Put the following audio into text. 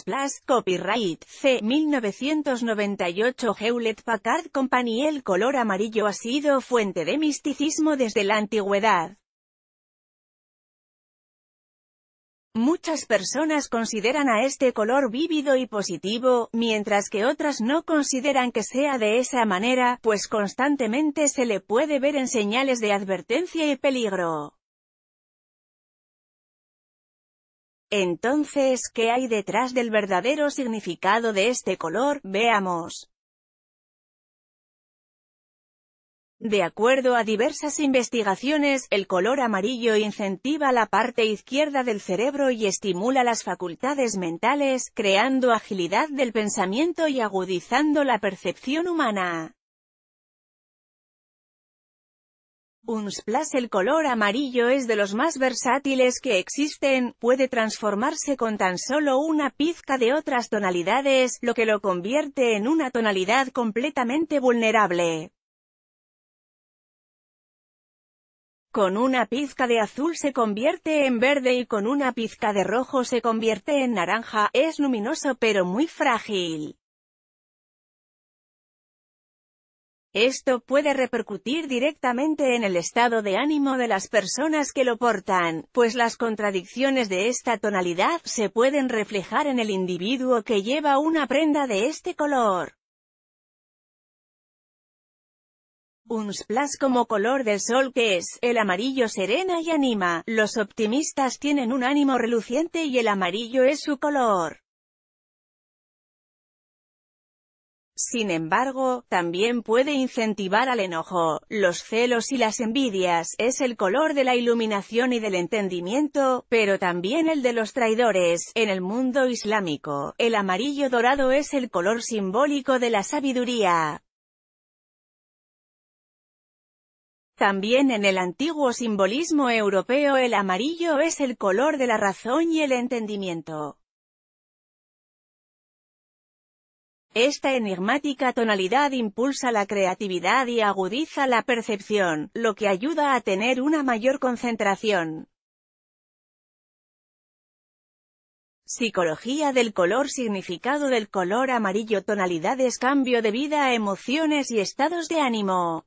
Plus copyright, C. 1998 Hewlett Packard Company El color amarillo ha sido fuente de misticismo desde la antigüedad. Muchas personas consideran a este color vívido y positivo, mientras que otras no consideran que sea de esa manera, pues constantemente se le puede ver en señales de advertencia y peligro. Entonces, ¿qué hay detrás del verdadero significado de este color? Veamos. De acuerdo a diversas investigaciones, el color amarillo incentiva la parte izquierda del cerebro y estimula las facultades mentales, creando agilidad del pensamiento y agudizando la percepción humana. splash El color amarillo es de los más versátiles que existen, puede transformarse con tan solo una pizca de otras tonalidades, lo que lo convierte en una tonalidad completamente vulnerable. Con una pizca de azul se convierte en verde y con una pizca de rojo se convierte en naranja, es luminoso pero muy frágil. Esto puede repercutir directamente en el estado de ánimo de las personas que lo portan, pues las contradicciones de esta tonalidad se pueden reflejar en el individuo que lleva una prenda de este color. Un splash como color del sol que es, el amarillo serena y anima, los optimistas tienen un ánimo reluciente y el amarillo es su color. Sin embargo, también puede incentivar al enojo, los celos y las envidias, es el color de la iluminación y del entendimiento, pero también el de los traidores. En el mundo islámico, el amarillo dorado es el color simbólico de la sabiduría. También en el antiguo simbolismo europeo el amarillo es el color de la razón y el entendimiento. Esta enigmática tonalidad impulsa la creatividad y agudiza la percepción, lo que ayuda a tener una mayor concentración. Psicología del color Significado del color amarillo Tonalidades Cambio de vida Emociones y estados de ánimo